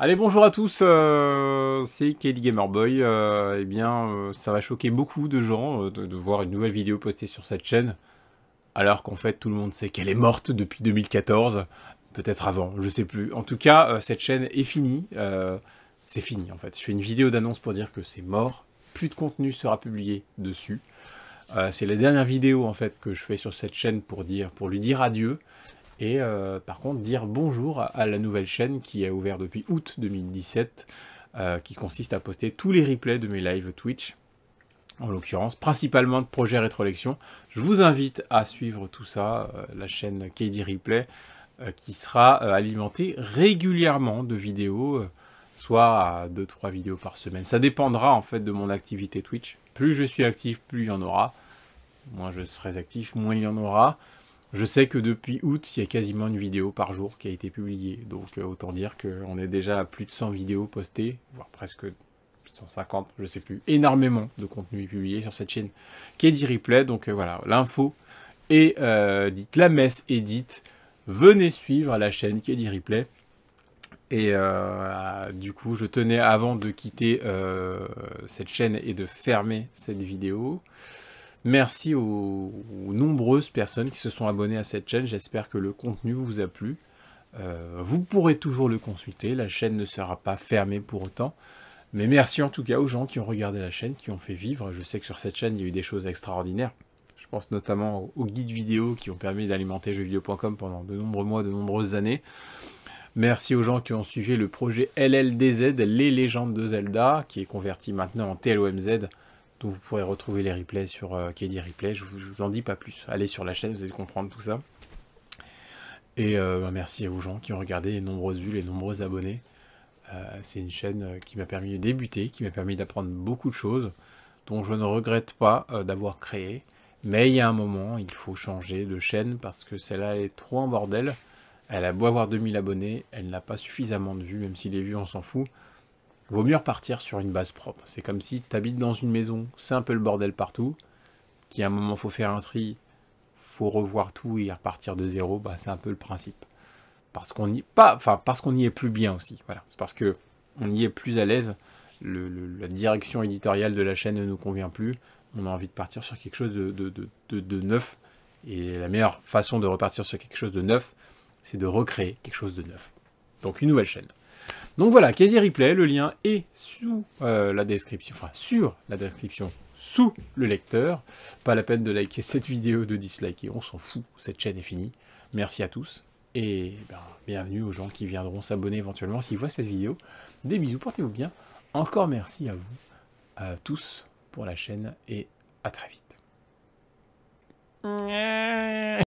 Allez, bonjour à tous, euh, c'est Kelly Gamerboy. Boy. Euh, eh bien, euh, ça va choquer beaucoup de gens de, voir une nouvelle vidéo postée sur cette chaîne, alors qu'en fait, tout le monde sait qu'elle est morte depuis 2014, peut-être avant, je sais plus. En tout cas, cette chaîne est finie. c'est fini, en fait. Je fais une vidéo d'annonce pour dire que c'est mort. Plus de contenu sera publié dessus. c'est la dernière vidéo, en fait, que je fais sur cette chaîne pour, dire, pour lui dire adieu. Et euh, par contre, dire bonjour à la nouvelle chaîne qui a ouvert depuis août 2017, euh, qui consiste à poster tous les replays de mes lives Twitch, en l'occurrence, principalement de projets rétrolection. Je vous invite à suivre tout ça, euh, la chaîne KD Replay, qui sera alimentée régulièrement de vidéos, soit à 2-3 vidéos par semaine. Ça dépendra en fait de mon activité Twitch. Plus je suis actif, plus il y en aura. Moins je serai actif, moins il y en aura. Je sais que depuis août, il y a quasiment une vidéo par jour qui a été publiée. Donc euh, autant dire qu'on est déjà à plus de 100 vidéos postées, voire presque 150, je ne sais plus. Énormément de contenu publiés publié sur cette chaîne qui est replay. Donc euh, voilà, l'info est euh, dite, la messe est dite. Venez suivre la chaîne qui est replay. Et ah, du coup, je tenais avant de quitter cette chaîne et de fermer cette vidéo. Merci aux, nombreuses personnes qui se sont abonnées à cette chaîne. J'espère que le contenu vous a plu. Euh, vous pourrez toujours le consulter. La chaîne ne sera pas fermée pour autant. Mais merci en tout cas aux gens qui ont regardé la chaîne, qui ont fait vivre. Je sais que sur cette chaîne, il y a eu des choses extraordinaires. Je pense notamment aux guides vidéo qui ont permis d'alimenter jeuxvideo.com pendant de nombreux mois, de nombreuses années. Merci aux gens qui ont suivi le projet LLDZ, les légendes de Zelda, qui est converti maintenant en TLOMZ donc vous pourrez retrouver les replays sur KD euh, Replay. Je vous, en dis pas plus. Allez sur la chaîne, vous allez comprendre tout ça. Et euh, bah, merci aux gens qui ont regardé, les nombreuses vues, les nombreux abonnés. Euh, c'est une chaîne qui m'a permis de débuter, qui m'a permis d'apprendre beaucoup de choses, dont je ne regrette pas d'avoir créé. Mais il y a un moment, il faut changer de chaîne parce que celle-là est trop en bordel. Elle a beau avoir 2000 abonnés, elle n'a pas suffisamment de vues, même si les vues on s'en fout vaut mieux repartir sur une base propre. C'est comme si tu habites dans une maison, c'est un peu le bordel partout, qu'à un moment faut faire un tri, faut revoir tout et repartir de zéro, bah, c'est un peu le principe. Parce qu'on n'y pas, enfin parce qu'on y est plus bien aussi. Voilà, c'est parce que on y est plus à l'aise. la direction éditoriale de la chaîne ne nous convient plus. On a envie de partir sur quelque chose de, de neuf. Et la meilleure façon de repartir sur quelque chose de neuf, c'est de recréer quelque chose de neuf. Donc une nouvelle chaîne. Donc voilà, Kedi Replay, le lien est sous euh, la description, enfin sur la description, sous le lecteur. Pas la peine de liker cette vidéo, de disliker, on s'en fout, cette chaîne est finie. Merci à tous, et ben, bienvenue aux gens qui viendront s'abonner éventuellement s'ils voient cette vidéo. Des bisous, portez-vous bien. Encore merci à vous, à tous, pour la chaîne, et à très vite.